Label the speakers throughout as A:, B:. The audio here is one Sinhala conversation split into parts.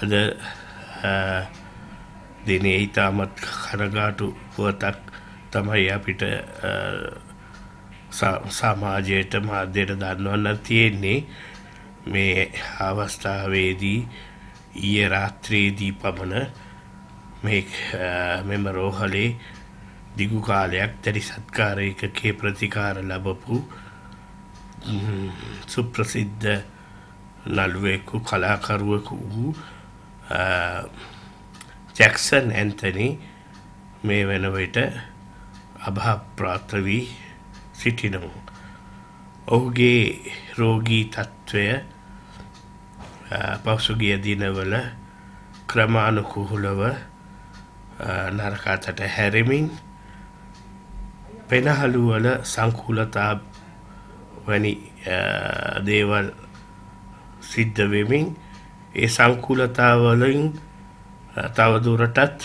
A: අද දිනේ ඉතාමත් කරගාටු පුවතක් තමයි අපිට සමාජයට මාධ්‍යයට දන්නවන්න තියෙන්නේ මේ අවස්ථාවේදී ඊය රාත්‍රයේදී පමණ මේ මෙම රෝහලේ දිගු කාලයක් දැඩි සත්කාරයකකේ ප්‍රතිකාර ලබපු සුප්‍රසිද්ධ නළුවෙකු කලාකරුවකු වූ ජැක්සන් ඇන්තනි මේ වෙනවිට අභාප්‍රාථ වී සිටිනමු. ඔහුගේ රෝගී තත්ත්වය පසුගිය දිනවල ක්‍රමාණුකුහුලව නරකාතට හැරමින් පෙනහළුවල සංකූලතා වැනි දේවල් සිද්ධ වෙමින් ඒ සංකූලතාවලින් තවදුරටත්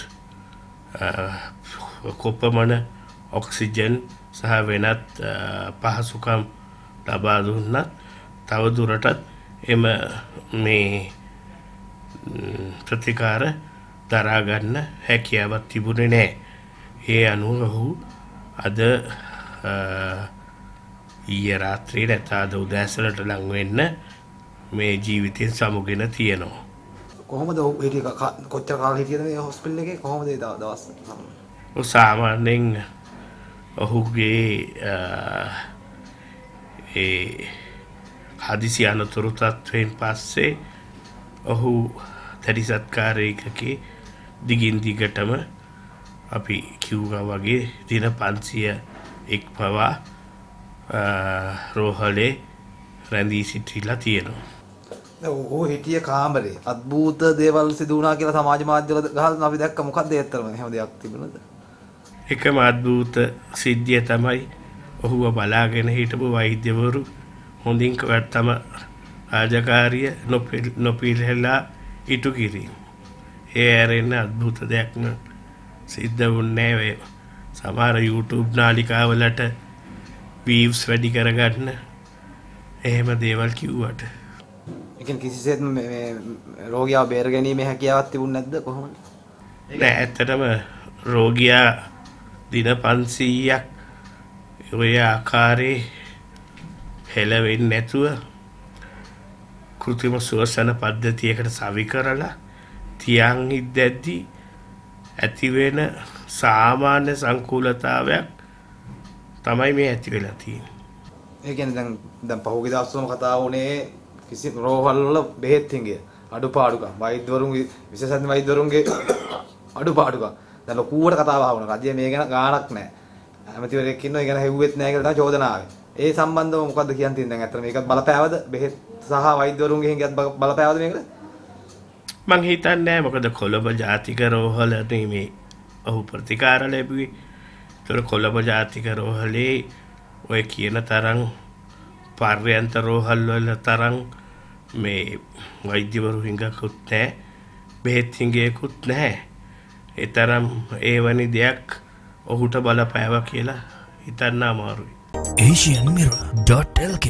A: කොපමණ ඔක්සිජන් සහ වෙනත් පහසුකම් ලබා දුන්නත් තවදුරටත් එම මේ ප්‍රතිකාර දරාගන්න හැකියාවක් තිබුණේ නෑ. ඒ අනුව ඔහු අද ඊය රාත්‍රී නැතාද උදෑසනට ලංවෙන්න මේ ජීවිතයෙන් සමුගෙන තියෙනවා. කොහොමද කොච්චර කාල හිටියද මේ හොස්පිටල් එකේ කොහොමද ඒ දවස්? සාමාන්‍යයෙන් ඔහුගේ ඒ හදිසි අනතුරු තත්ත්වයෙන් පස්සේ ඔහු තැටි සත්කාරයකකේ දිගින් දිගටම අපි කිව්වා වගේ දින පන්සිය එක් පවා රෝහලේ රැඳී සිටිලා තියෙනවා. ඔහු හිටිය කාමරේ අද්භූත දේවල් සිදු වුණා කියලා සමාජ මාධ්‍යවල ගහලා අපි දැක්ක මොකක්ද ඇත්තම එහෙම දෙයක් තිබුණද එකම අද්භූත සිද්ධිය තමයි ඔහුව බලාගෙන හිටපු වෛද්‍යවරු හොඳින් තම රාජකාරිය නොපිල්හෙලා ඉටු කිරීම ඒ ඇරෙන්න අද්භූත දෙයක්ම සිද්ධ වුන්නේ ඔය සමහර YouTube නාලිකාවලට වීව්ස් වැඩි කරගන්න එහෙම දේවල් කිව්වට ඉතින් කිසිසේත් මේ රෝගියා බේර ගැනීමේ හැකියාවක් තිබුණ නැද්ද කොහොමද? නෑ ඇත්තටම රෝගියා දින 500ක් ඔය ආකාරයේ හෙලවෙන්නේ නැතුව කෘතිම සුවසන පද්ධතියකට සවි කරලා තියන් ඉද්දැද්දී ඇතිවෙන සාමාන්‍ය සංකූලතාවයක් තමයි මේ ඇති වෙලා තියෙන්නේ. ඒ කියන්නේ දැන් දැන් පහුගිය දවස්වල කතා වුණේ කිසි රෝහල් වල බෙහෙත් හිඟිය අඩුපාඩුකම් වෛද්‍යවරුන්ගේ විශේෂඥ වෛද්‍යවරුන්ගේ අඩුපාඩුකම් දැන් ලොකුවට කතා බහ වුණා රජය මේ ගැන ගාණක් නැහැ ඇමතිවරයෙක් ඉන්නවා ඒ ගැන හෙව්වෙත් නැහැ කියලා තමයි චෝදනාව ඒ සම්බන්ධව මොකද්ද කියන්න තියෙන දැන් ඇත්තට මේකත් බලපෑවද බෙහෙත් සහ වෛද්‍යවරුන්ගේ හිඟියත් බලපෑවද මේකට මං හිතන්නේ මොකද කොළඹ ජාතික රෝහල මේ ඔහු ප්‍රතිකාර ලැබුවේ තොර කොළඹ ජාතික රෝහලේ ඔය කියන තරම් පාර්යන්ත රෝහල්වල තරන් මේ වෛද්‍යවරු හිඟකුත් නෑ බෙහෙත් හිඟයකුත් නැහැ. එතරම් ඒවනි දෙයක් ඔහුට බලපෑව කියලා හිතන්න අමාරුයි. Asian Mirror.lk